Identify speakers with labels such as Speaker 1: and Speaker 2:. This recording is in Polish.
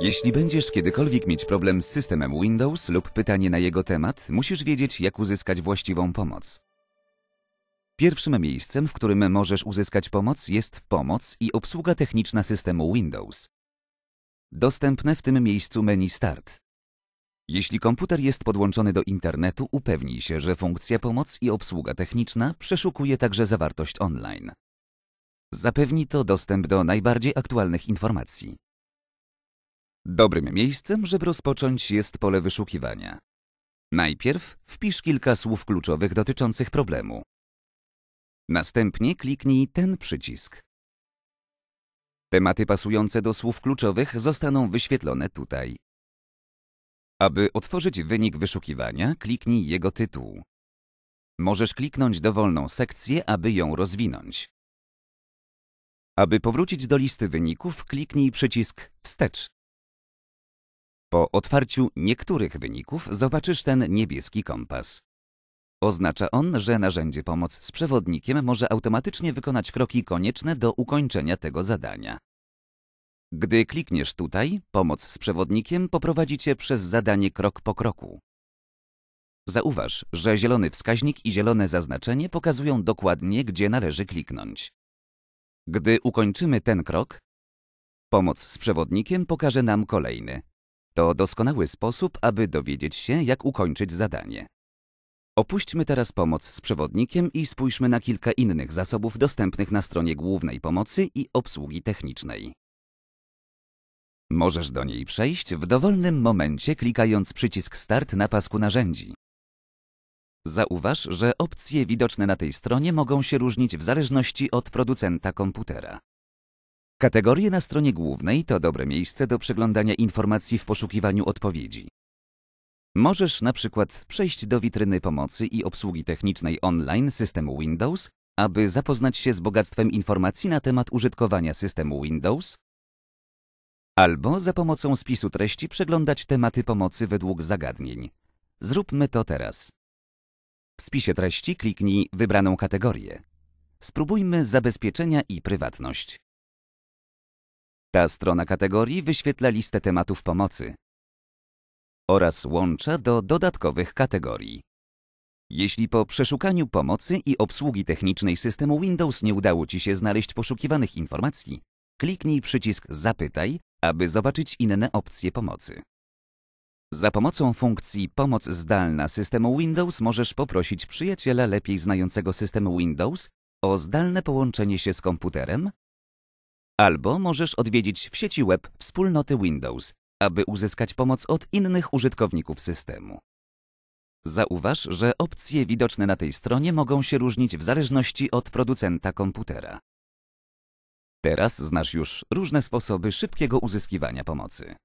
Speaker 1: Jeśli będziesz kiedykolwiek mieć problem z systemem Windows lub pytanie na jego temat, musisz wiedzieć, jak uzyskać właściwą pomoc. Pierwszym miejscem, w którym możesz uzyskać pomoc, jest pomoc i obsługa techniczna systemu Windows. Dostępne w tym miejscu menu Start. Jeśli komputer jest podłączony do internetu, upewnij się, że funkcja pomoc i obsługa techniczna przeszukuje także zawartość online. Zapewni to dostęp do najbardziej aktualnych informacji. Dobrym miejscem, żeby rozpocząć, jest pole wyszukiwania. Najpierw wpisz kilka słów kluczowych dotyczących problemu. Następnie kliknij ten przycisk. Tematy pasujące do słów kluczowych zostaną wyświetlone tutaj. Aby otworzyć wynik wyszukiwania, kliknij jego tytuł. Możesz kliknąć dowolną sekcję, aby ją rozwinąć. Aby powrócić do listy wyników, kliknij przycisk Wstecz. Po otwarciu niektórych wyników zobaczysz ten niebieski kompas. Oznacza on, że narzędzie Pomoc z przewodnikiem może automatycznie wykonać kroki konieczne do ukończenia tego zadania. Gdy klikniesz tutaj, Pomoc z przewodnikiem poprowadzi Cię przez zadanie krok po kroku. Zauważ, że zielony wskaźnik i zielone zaznaczenie pokazują dokładnie, gdzie należy kliknąć. Gdy ukończymy ten krok, pomoc z przewodnikiem pokaże nam kolejny. To doskonały sposób, aby dowiedzieć się, jak ukończyć zadanie. Opuśćmy teraz pomoc z przewodnikiem i spójrzmy na kilka innych zasobów dostępnych na stronie głównej pomocy i obsługi technicznej. Możesz do niej przejść w dowolnym momencie klikając przycisk Start na pasku narzędzi. Zauważ, że opcje widoczne na tej stronie mogą się różnić w zależności od producenta komputera. Kategorie na stronie głównej to dobre miejsce do przeglądania informacji w poszukiwaniu odpowiedzi. Możesz na przykład przejść do witryny pomocy i obsługi technicznej online systemu Windows, aby zapoznać się z bogactwem informacji na temat użytkowania systemu Windows, albo za pomocą spisu treści przeglądać tematy pomocy według zagadnień. Zróbmy to teraz. W spisie treści kliknij wybraną kategorię. Spróbujmy zabezpieczenia i prywatność. Ta strona kategorii wyświetla listę tematów pomocy oraz łącza do dodatkowych kategorii. Jeśli po przeszukaniu pomocy i obsługi technicznej systemu Windows nie udało Ci się znaleźć poszukiwanych informacji, kliknij przycisk Zapytaj, aby zobaczyć inne opcje pomocy. Za pomocą funkcji Pomoc zdalna systemu Windows możesz poprosić przyjaciela lepiej znającego system Windows o zdalne połączenie się z komputerem, albo możesz odwiedzić w sieci web wspólnoty Windows, aby uzyskać pomoc od innych użytkowników systemu. Zauważ, że opcje widoczne na tej stronie mogą się różnić w zależności od producenta komputera. Teraz znasz już różne sposoby szybkiego uzyskiwania pomocy.